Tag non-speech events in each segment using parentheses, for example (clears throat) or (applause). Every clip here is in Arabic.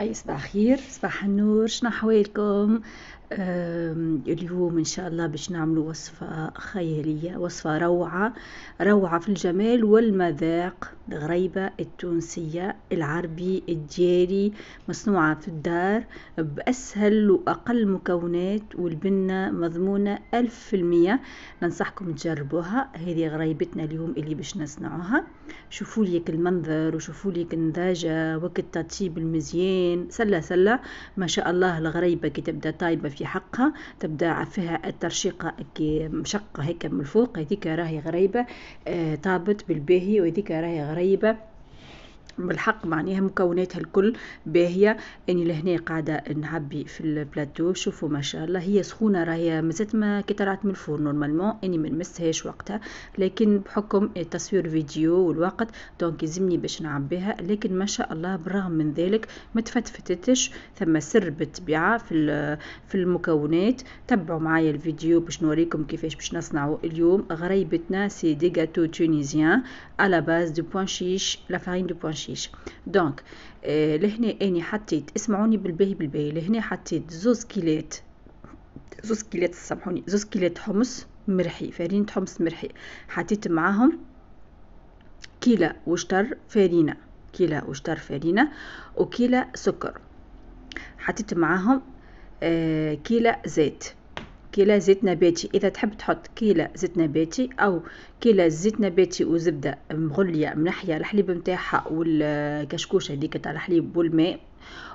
اي صباح خير صباح النور شنو احوالكم اليوم ان شاء الله باش نعملوا وصفه خياليه وصفه روعه روعه في الجمال والمذاق الغريبه التونسيه العربي الدياري مصنوعه في الدار باسهل واقل مكونات والبنه مضمونه ألف في المية ننصحكم تجربوها هذه غريبتنا اليوم اللي باش نصنعوها شوفوا ليك المنظر وشوفوا ليك النضاجه وقت تطيب المزيان سله سله ما شاء الله الغريبه كي تبدا طايبه في في حقها تبدا فيها الترشيقه مشقه هيك من الفوق هذيك راهي غريبه آه، طابت بالباهي وهذيك راهي غريبه بالحق معناها مكوناتها الكل باهية اني لهنا قاعدة نعبي في البلاتو شوفوا ما شاء الله هي سخونة راهي مازالت ما كي طلعت من الفرن نورمالمون اني ما نمسهاش وقتها لكن بحكم تصوير فيديو والوقت دونك يلزمني باش نعبيها لكن ما شاء الله بالرغم من ذلك ما تفتفتتش ثم سر بالطبيعة في في المكونات تبعوا معايا الفيديو باش نوريكم كيفاش باش نصنعوا اليوم غريبتنا سي دي جاتو تونيزيان على باز دو بوان شيش لا فارين دو بوان شيش الحشيش دونك آه لهنا اني حطيت اسمعوني بالباهي بالباهي لهنا حطيت زوز كيلات زوز كيلات سامحوني زوز كيلات حمص مرحي فرينة حمص مرحي حطيت معاهم كيلا وشطر فارينة كيلا وشطر فارينة وكيلا سكر حطيت معاهم آه، كيلا زيت كيلا زيت نباتي اذا تحب تحط كيلا زيت نباتي او كيلا زيت نباتي وزبده مغليه منحيه الحليب نتاعها والكشكوشه هذيك تاع الحليب والماء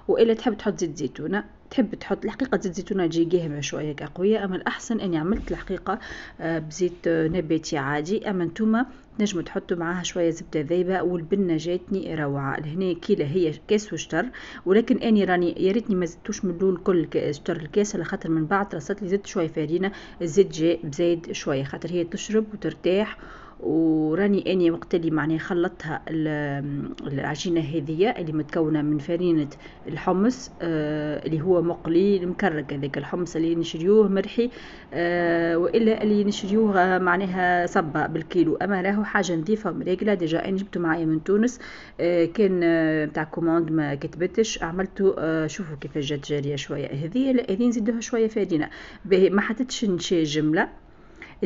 والا تحب تحط زيت زيتونه تحب تحط الحقيقه زيت زيتون تجي قاهبة شوية قوية أما الأحسن أني عملت الحقيقة آه، بزيت آه، نباتي عادي أما نتوما نجمو تحطوا معاها شوية زبدة ذايبة والبنة جاتني روعة لهنا كيلا هي كاس وشطر ولكن أني راني يا ريتني ما زدتوش من الأول كل شطر الكاس على خاطر من بعد رصت لي زدت شوية فارينة الزيت جاء بزيد شوية خاطر هي تشرب وترتاح وراني اني وقت اللي معناه خلطتها العجينه هذية اللي متكونه من فرينه الحمص آه اللي هو مقلي المكرك هذاك الحمص اللي نشريوه مرحي آه والا اللي نشريوه معناها صبه بالكيلو اما راهو حاجه نظيفه مريقله ديجا انا جبته معايا من تونس آه كان نتاع آه، كوموند ما كتبتش عملته آه، شوفوا كيفاش جات جاريه شويه هذه لا هذه نزيدوها شويه فرينه ما حطيتش نشا جمله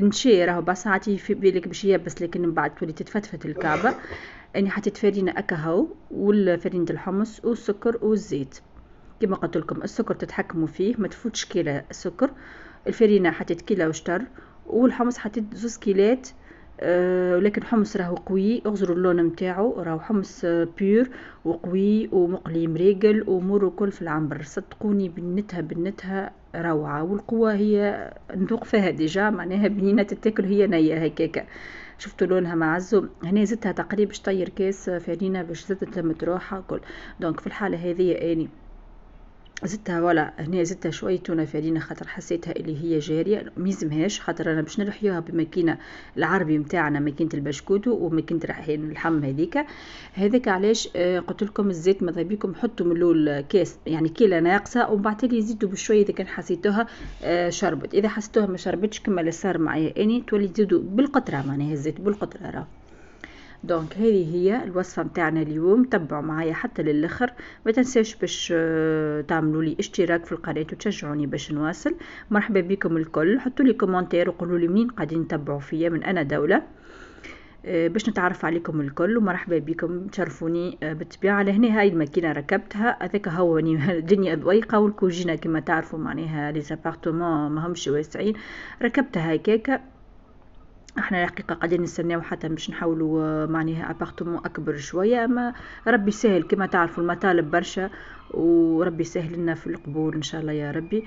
نشي راهو بساعات في بالك باش يبس لكن من بعد تولي تتفتفت الكعبه اني يعني حطيت فرينه اكهو والفرينه الحمص والسكر والزيت كما قلت لكم السكر تتحكموا فيه ما تفوتش كيلة السكر الفرينه حطيت كيلة وشطر والحمص حطيت زوز كيلات أه ولكن حمص راهو قوي اغزروا اللون نتاعو راهو حمص بيور وقوي ومقلي مريقل ومر كل في العنبر صدقوني بنتها بنتها روعه والقوه هي نذوق فيها ديجا معناها بنينه تتاكل هي نيه هكاكا شفتوا لونها معزو هنا زدتها تقريبا باش طير كاس فرينة باش زدت لمت روحها كل دونك في الحاله هذه اني زدتها ولا هنا زدتها شويه تونه فرينه خاطر حسيتها اللي هي جاريه ميزمهاش خاطر انا باش نرحيوها بماكينه العربي نتاعنا ماكينه البشكوت وماكينه رحين اللحم هذيك هذاك علاش آه، قلت لكم الزيت ماذا بيكم حطوا من الاول كاس يعني كيله ناقصه ومن بعد تالي زيدوا بشويه اذا كان حسيتوها آه، شربت اذا حسيتوها ما شربتش كما اللي صار معايا اني تولي تزيدوا بالقطره معناها الزيت بالقطره راه دونك هذه هي الوصفه نتاعنا اليوم تبعوا معايا حتى للاخر ما تنساوش باش آه، تعملوا لي اشتراك في القناه وتشجعوني باش نواصل مرحبا بكم الكل حطوا لي كومونتير وقولوا لي منين قاعدين تتبعوا فيا من انا دوله آه، باش نتعرف عليكم الكل ومرحبا بكم تشرفوني آه، بالطبيعه لهنا هاي الماكينه ركبتها هذاك هو الدنيا (laughs) ضويقه والكوجينه كما تعرفوا معناها لي زابارتمون ماهمش واسعين ركبتها هكاكا احنا الحقيقه قاعدين نستناو حتى باش نحاولوا آه، معناها ابارتمون اكبر شويه اما ربي ساهل كما تعرفوا المطالب برشا وربي يسهل لنا في القبول ان شاء الله يا ربي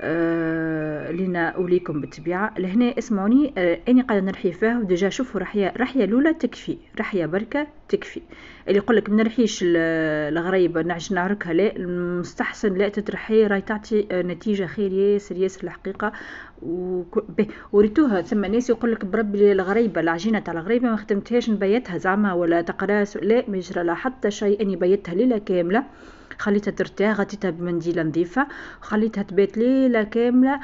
آه لنا وليكم بالطبيعه لهنا اسمعوني آه اني قاعده نرحي فيها وديجا شوفوا رحيه رحيه الاولى تكفي رحيه بركه تكفي اللي يقول لك ما نرحيش الغريبه نعش نعركها لا المستحسن لا تترحي راهي تعطي آه، نتيجه خير ياسر ياسر الحقيقه وريتوها ثم ناس يقول لك بربي الغريبه العجينه تاع الغريبه ما خدمتهاش نبيتها زعما ولا تقراس لا ما يجرى لا حتى شيء اني بيتها ليله كامله خليتها ترتاح غطيتها بمنديله نظيفه وخليتها تبات ليله كامله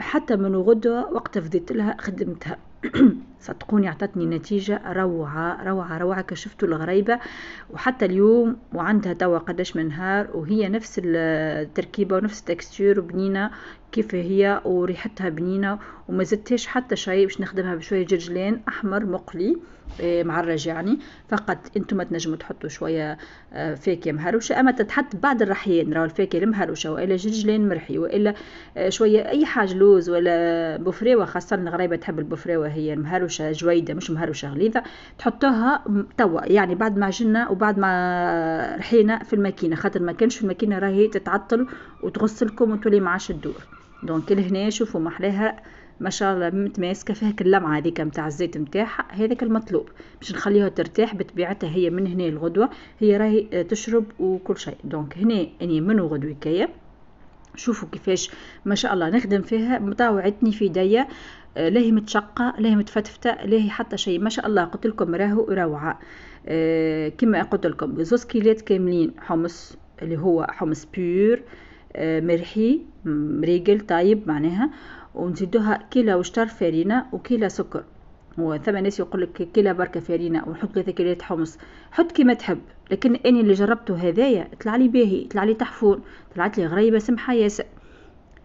حتى من غدوه وقت فضيت لها خدمتها (clears throat) صدقوني اعطتني نتيجة روعة روعة روعة كشفتوا الغريبة وحتى اليوم وعندها توا قداش من نهار وهي نفس التركيبة ونفس التكستير وبنينة كيف هي وريحتها بنينة وما زدتهاش حتى شيء باش نخدمها بشوية جرجلان أحمر مقلي آه، معرج يعني فقط انتم تنجموا تحطوا شويه آه، فاكهه مهروشه اما تتحط بعد الرحيان راهو الفاكهه المهروشه والا جرجلان مرحي والا آه، شويه اي حاجه لوز ولا بفريوة خاصه الغريبه تحب البفريوة هي المهروشه مش جويده مش مهروشه غليظه تحطوها توا يعني بعد ما عجنا وبعد ما رحينا في الماكينه خاطر ما كانش في الماكينه راهي تتعطل وتغسلكم وتولي ما عادش تدور دونك لهنا شوفوا محلاها ما شاء الله متماسكه فيها اللمعه هذيك نتاع الزيت نتاعها هذاك المطلوب باش نخليها ترتاح بطبيعتها هي من هنا الغدوه هي راهي تشرب وكل شيء دونك هنا اني من غدوه كيا شوفوا كيفاش ما شاء الله نخدم فيها طاوعتني في يديا ليه متشقة ليه متفتفتة ليه حتى شيء ما شاء الله قلت لكم راهو روعة آه، كما قلت لكم زوز كيلات كاملين حمص اللي هو حمص بيور آه، مرحي مريقل طايب معناها ونزيدوها كيلا وشتر فارينة وكيلا سكر وثم ناس يقول لك كيلو بركه فارينه ونحط ثلاثة كيلات حمص حط كيما تحب لكن انا اللي جربته هذايا طلع لي باهي طلع لي تحفون طلعت لي غريبه سمحه ياسر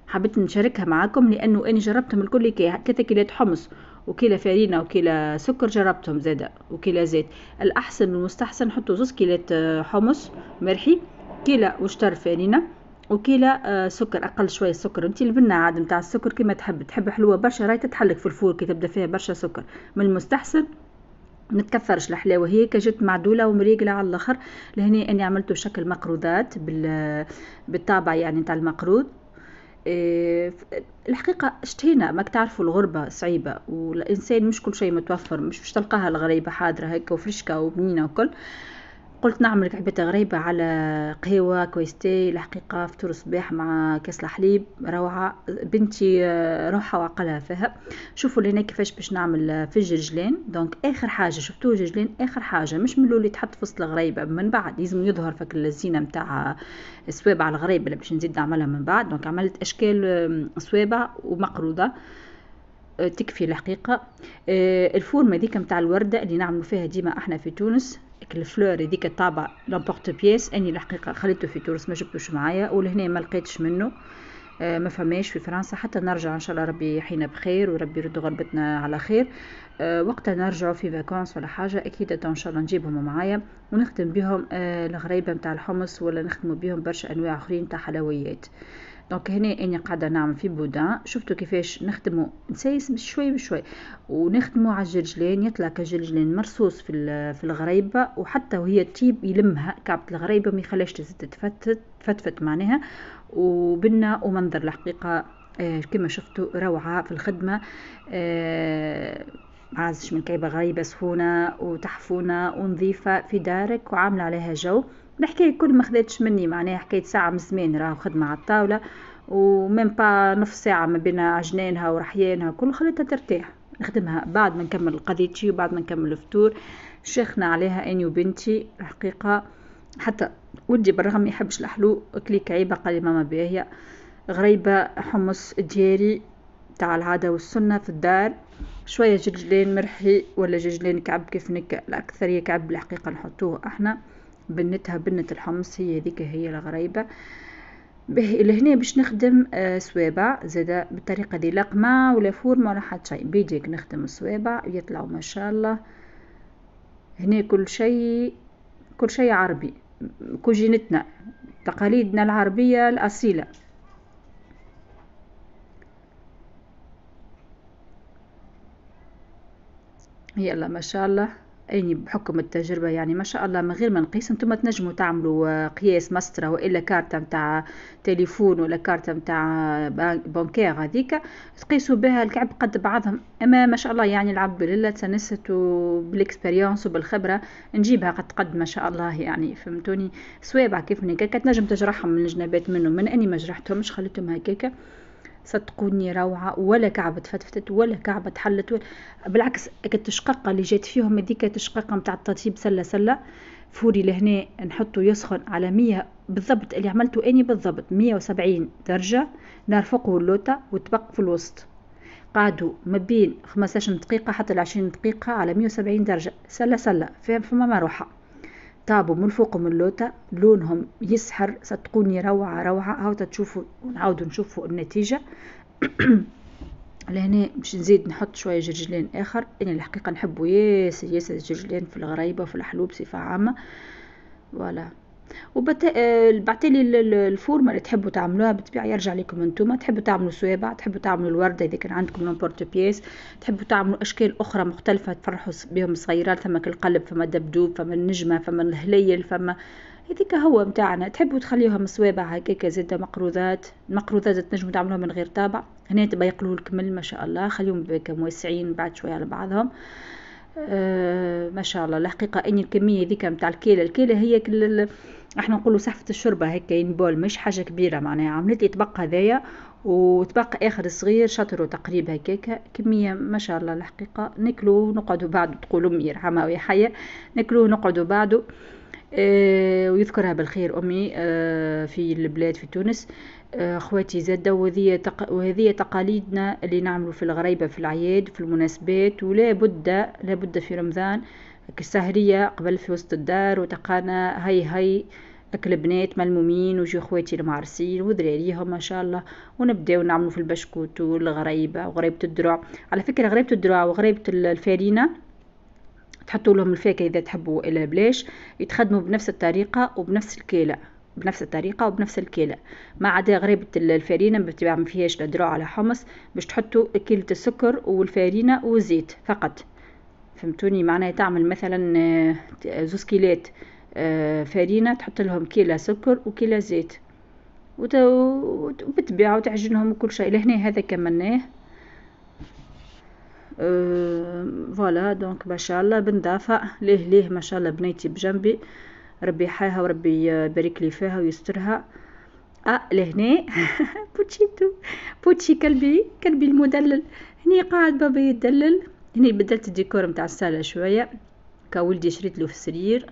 حبيت نشاركها معاكم لانه انا جربتهم الكل كي ثلاثه كيلات حمص وكيلا فارينه وكيلا سكر جربتهم زاده وكيلا زيت الاحسن والمستحسن حطوا زوز كيلات آه، حمص مرحي كيلا وشطر فارينه وكيلا آه، سكر اقل شويه سكر انت البنه عاد نتاع السكر كما تحب تحب حلوه برشا راهي تتحلك في الفور كي تبدا فيها برشا سكر من المستحسن متكثرش الحلاوه هي كجت معدوله ومريقله على الاخر لهنا اني عملته شكل مقروضات بال بالطابع يعني تاع المقروض إيه، الحقيقة اشتهينا ما تعرفوا الغربة صعيبة والإنسان مش كل شيء متوفر مش باش تلقاها الغريبة حاضرة هكا وفرشكة وبنينة وكل قلت نعمل كعبة غريبة على قهوة كويستي الحقيقة فطور صباح مع كاس الحليب روعة بنتي آه، روحها وعقلها فيها شوفوا لينا كيفاش باش نعمل آه، في الجرجلان دونك اخر حاجة شفتوه جرجلان اخر حاجة مش من اللي تحط في وسط الغريبة من بعد لازم يظهر فك الزينة متاع آه، الصوابع الغريبة باش نزيد نعملها من بعد دونك عملت اشكال صوابع ومقروضة تكفي الحقيقة الفورمة ذيك متاع الوردة اللي نعملو فيها ديما احنا في تونس الفلور هذيك الطابع لامبورت بيس اني الحقيقه خليته في تونس ما جبتوش معايا ولهنا ما لقيتش منه آه، ما فماش في فرنسا حتى نرجع ان شاء الله ربي يحيينا بخير وربي يرد غربتنا على خير آه وقتها نرجعوا في فاكونس ولا حاجه اكيد ان شاء الله نجيبهم معايا ونخدم بهم آه، الغريبه نتاع الحمص ولا نخدموا بهم برشا انواع اخرين تاع حلويات دونك هنا اني قاعده نعمل في بودان شفتوا كيفاش نخدمو نسيس بشوي بشوي ونخدمو على الجرجلين يطلع كجرجلين مرصوص في في الغريبه وحتى وهي تطيب يلمها كعبه الغريبه ما تزيد تتفتت فتفت معناها وبنا ومنظر الحقيقه آه، كما شفتوا روعه في الخدمه آه، معزش من كيبة غريبة سخونة وتحفونة ونظيفة في دارك وعاملة عليها جو الحكاية كل ما خدتش مني معناها حكاية ساعة من زمان راهو خدمة على الطاولة ومن با نص ساعة ما بين عجنانها ورحيانها كل خليتها ترتاح نخدمها بعد ما نكمل قضيتي وبعد ما نكمل الفطور شيخنا عليها اني وبنتي الحقيقة حتى ودي بالرغم ما يحبش الحلو كليك عيبة قال لي ماما باهية غريبة حمص دياري تاع العادة والسنة في الدار شويه جلجلان مرحي ولا جلجلان كعب كيف نكا الاكثر كعب الحقيقه نحطوه احنا بنتها بنت الحمص هي هذيك هي الغريبه به لهنا باش نخدم آه سوابع زاده بالطريقه دي لقمه ولا فورمه ولا حتى شيء بيديك نخدم السوابع يطلعوا ما شاء الله هنا كل شيء كل شيء عربي كوجينتنا تقاليدنا العربيه الاصيله يلا ما شاء الله اني بحكم التجربه يعني ما شاء الله من غير ما نقيس انتم تنجموا تعملوا آه، قياس مسطره والا كارته نتاع تليفون ولا كارته نتاع بنكير هذيك تقيسوا بها الكعب قد بعضهم اما ما شاء الله يعني العبد لله تنست وبالاكسبيريونس وبالخبره نجيبها قد قد ما شاء الله يعني فهمتوني سوابع كيف نجم تنجم تجرحهم من الجنبات منهم من اني ما جرحتهمش خليتهم هكاك صدقوني روعة ولا كعبة فتفتت ولا كعبة حلت ولا بالعكس التشقاقة اللي جات فيهم هذيك التشقاقة متاع التطيب سلة سلة فوري لهنا نحطه يسخن على مية بالضبط اللي عملته اني بالضبط مية وسبعين درجة نار فوقه اللوطة وتبق في الوسط قعدوا ما بين 15 دقيقة حتى لعشرين دقيقة على مية وسبعين درجة سلة سلة فما مروحة طابوا من فوق من لوتا لونهم يسحر صدقوني روعة روعة هاو تشوفوا ونعاودوا نشوفوا النتيجة (clears throat) لهنا باش نزيد نحط شوية جرجلين آخر أنا الحقيقة نحبه ياسر ياسر الجرجلين في الغريبة وفي الحلوب بصفة عامة فوالا وبعتلي آه، الفورمه اللي تحبوا تعملوها بتبيع يرجع لكم انتم تحبوا تعملوا صوابع تحبوا تعملوا الورده اذا كان عندكم لامبورت بيس تحبوا تعملوا اشكال اخرى مختلفه تفرحوا بهم الصغيرات فما القلب فما الدبدوب فما النجمه فما الهليل فما هذيك هو متاعنا تحبوا تخليهم صوابع هكاك زاده مقروضات المقروضات تنجموا تعملوها من غير طابع هنا تبقى يقلوا الكمل ما شاء الله خليهم بك موسعين بعد شويه على بعضهم آه ما شاء الله الحقيقه اني الكميه هذيك نتاع الكيله الكيله هي كل احنا نقولوا سحفه الشربة هكا ينبول مش حاجه كبيره معناها عملت لي طبق هذايا وطبق اخر صغير شطره تقريبا هكاك كميه ما شاء الله الحقيقه ناكلوه ونقعدوا بعده تقول امي يرحمها ويا حيه ناكلوه ونقعدوا بعده آه ويذكرها بالخير امي آه في البلاد في تونس اخواتي آه، زادة وهذه تق... تقاليدنا اللي نعملو في الغريبه في العياد في المناسبات ولا بد لا بد في رمضان السهرية قبل في وسط الدار وتقانا هاي هاي اكل بنات ملمومين وجو خواتي المعرسين ودراريهم ما شاء الله ونبداو نعملو في البشكوت والغريبه وغريبه الدروع على فكره غريبه الدروع وغريبه الفارينه تحطوا لهم الفاكهه اذا تحبوا إلى بلاش يتخدموا بنفس الطريقه وبنفس الكيله بنفس الطريقه وبنفس الكيله ما عدا غريبه الفارينه ما فيهاش لا دروع على حمص باش تحطوا كيله السكر والفارينه والزيت فقط فهمتوني معناها تعمل مثلا آه، زوز كيلات آه، فارينة تحط لهم كيلة سكر وكيلة زيت وبتبيع وتعجنهم وكل شيء لهنا هذا كملناه آه، فوالا دونك ما شاء الله بندافع ليه ليه ما شاء الله بنيتي بجنبي ربي يحيها وربي يبارك لي فيها ويسترها اه لهنا (laughs) بوتشيتو بوتشي كلبي كلبي المدلل هني قاعد بابا يدلل هني بدلت الديكور متاع السالة شوية كولدي شريت له في السرير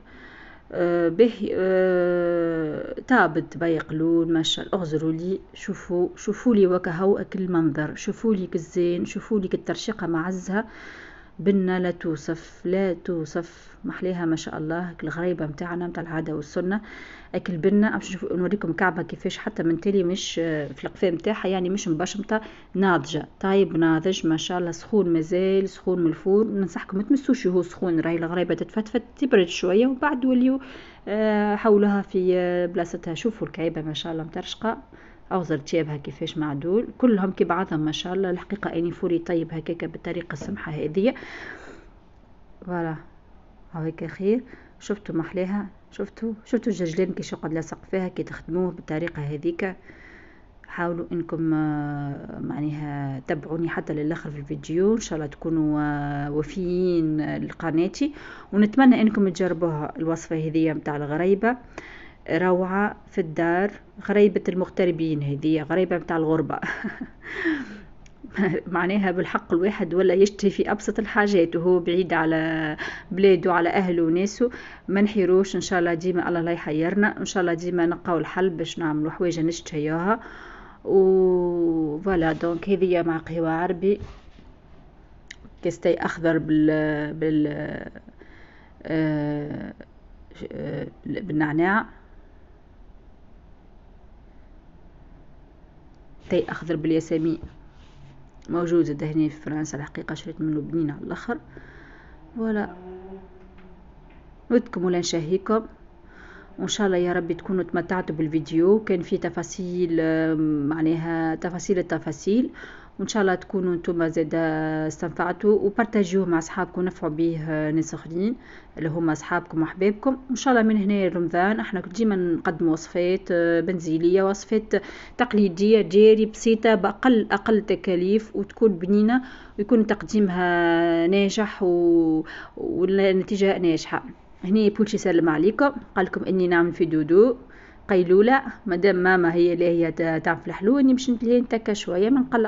آه، به آه تابت باي قلول ماشا اغزروا لي شوفوا شوفوا لي وكهو منظر شوفوا لي كزين شوفوا لي كالترشيقة معزها بنا لا توصف لا توصف محليها ما شاء الله الغريبه نتاعنا نتاع العاده والسنه اكل بنا باش نوريكم كعبه كيفاش حتى من تالي مش آه، في القفاه نتاعها يعني مش مبشمطه ناضجه طيب ناضج ما شاء الله سخون مازال سخون من الفور ننصحكم ما تمسوش هو سخون راهي الغريبه تتفتفت تبرد شويه وبعد وليو آه، حولها في آه، بلاصتها شوفوا الكعبه ما شاء الله مترشقه اوزر تياب كيفاش معدول كلهم كي بعضهم ما شاء الله الحقيقه اني فوري طيب هكاك بالطريقه السمحه هذه فوالا هاك خير شفتوا محلاها شفتوا شفتوا الججلان كيش يقعد لاصق فيها كي تخدموه بالطريقه هذيك حاولوا انكم آه، معناها تبعوني حتى للاخر في الفيديو ان شاء الله تكونوا آه، وفيين آه، لقناتي ونتمنى انكم تجربوها الوصفه هذه متاع الغريبه روعة في الدار غريبة المغتربين هذه غريبة متاع الغربة (laughs) معناها بالحق الواحد ولا يشتهي في أبسط الحاجات وهو بعيد على بلاده على أهله وناسه ما نحيروش إن شاء الله ديما الله لا يحيرنا إن شاء الله ديما نلقاو الحل باش نعملوا حوايج نشتهيوها و فوالا دونك هذه مع قهوة عربي كستي أخضر بال بال آه، آه، بالنعناع تاي اخضر بالياسمين موجود دهني في فرنسا الحقيقه شريت منه بنينه على الاخر ولا ودكم ولا نشهيكم وان شاء الله يا ربي تكونوا تمتعتوا بالفيديو كان فيه تفاصيل معناها تفاصيل التفاصيل وان شاء الله تكونوا نتوما زاد استنفعتوا وبارتاجيوه مع اصحابكم نفعوا به ناس اخرين اللي هما اصحابكم واحبابكم وان شاء الله من هنا رمضان احنا ديما نقدموا وصفات آه، بنزيليه وصفات تقليديه جاري بسيطه باقل اقل تكاليف وتكون بنينه ويكون تقديمها ناجح و... والنتيجه ناجحه هنا بولشي يسلم عليكم قالكم اني نعمل في دودو قيلوله مادام ماما هي اللي هي تعمل الحلو اني مش نتلهي نتكا شويه من نقلق